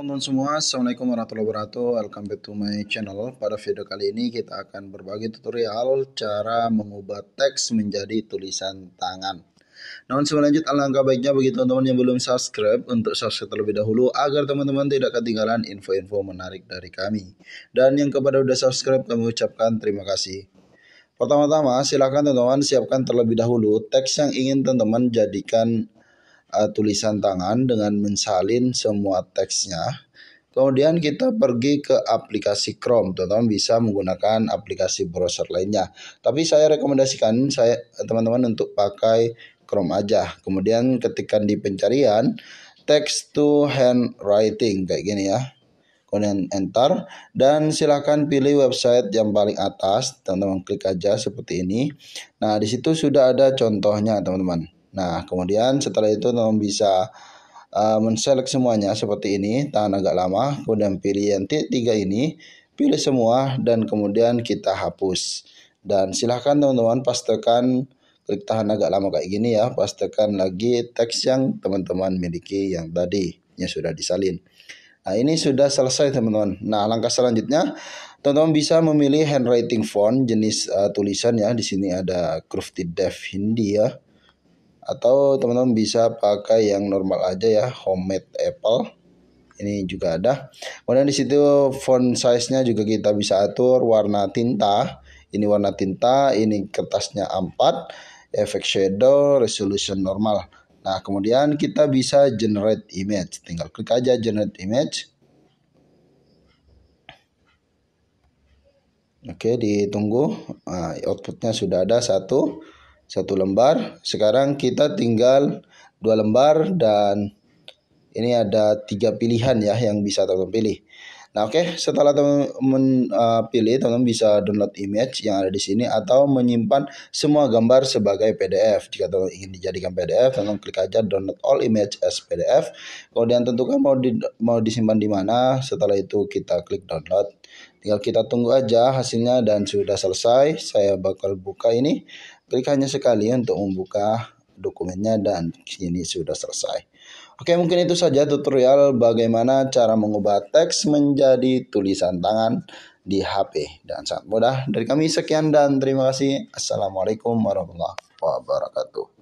teman-teman semua Assalamualaikum warahmatullahi wabarakatuh Welcome back to my channel Pada video kali ini kita akan berbagi tutorial Cara mengubah teks menjadi tulisan tangan Namun sebelum lanjut alangkah baiknya bagi teman-teman yang belum subscribe Untuk subscribe terlebih dahulu Agar teman-teman tidak ketinggalan info-info menarik dari kami Dan yang kepada sudah subscribe kami ucapkan terima kasih Pertama-tama silakan teman-teman siapkan terlebih dahulu Teks yang ingin teman-teman jadikan uh, tulisan tangan dengan mensalin semua teksnya. Kemudian kita pergi ke aplikasi Chrome. Teman-teman bisa menggunakan aplikasi browser lainnya. Tapi saya rekomendasikan saya teman-teman untuk pakai Chrome aja. Kemudian ketikkan di pencarian text to handwriting kayak gini ya. Kemudian enter dan silahkan pilih website yang paling atas. Teman-teman klik aja seperti ini. Nah, di situ sudah ada contohnya, teman-teman. Nah, kemudian setelah itu teman bisa uh, eh, menselek semuanya seperti ini, tahan agak lama, kemudian pilih yang T3 ini, pilih semua dan kemudian kita hapus. Dan silahkan teman-teman pastikan klik tahan agak lama kayak gini ya, pastikan lagi teks yang teman-teman miliki yang tadi yang sudah disalin. Nah, ini sudah selesai teman-teman. Nah, langkah selanjutnya teman-teman bisa memilih handwriting font jenis uh, tulisan ya. Di sini ada Crafty Dev Hindi ya atau teman-teman bisa pakai yang normal aja ya homemade apple ini juga ada. Kemudian di situ font size-nya juga kita bisa atur warna tinta. Ini warna tinta, ini kertasnya A4, efek shadow, resolution normal. Nah, kemudian kita bisa generate image. Tinggal klik aja generate image. Oke, ditunggu. Nah, outputnya sudah ada satu satu lembar. Sekarang kita tinggal dua lembar dan ini ada tiga pilihan ya yang bisa teman-teman pilih. Nah oke okay, setelah teman-teman uh, pilih teman-teman bisa download image yang ada di sini atau menyimpan semua gambar sebagai PDF. Jika teman-teman ingin dijadikan PDF, teman-teman klik aja download all image as PDF. Kemudian tentukan mau di, mau disimpan di mana. Setelah itu kita klik download. Tinggal kita tunggu aja hasilnya dan sudah selesai. Saya bakal buka ini klik hanya sekali untuk membuka dokumennya dan ini sudah selesai. Oke, mungkin itu saja tutorial bagaimana cara mengubah teks menjadi tulisan tangan di HP dan sangat mudah. Dari kami sekian dan terima kasih. Assalamualaikum warahmatullahi wabarakatuh.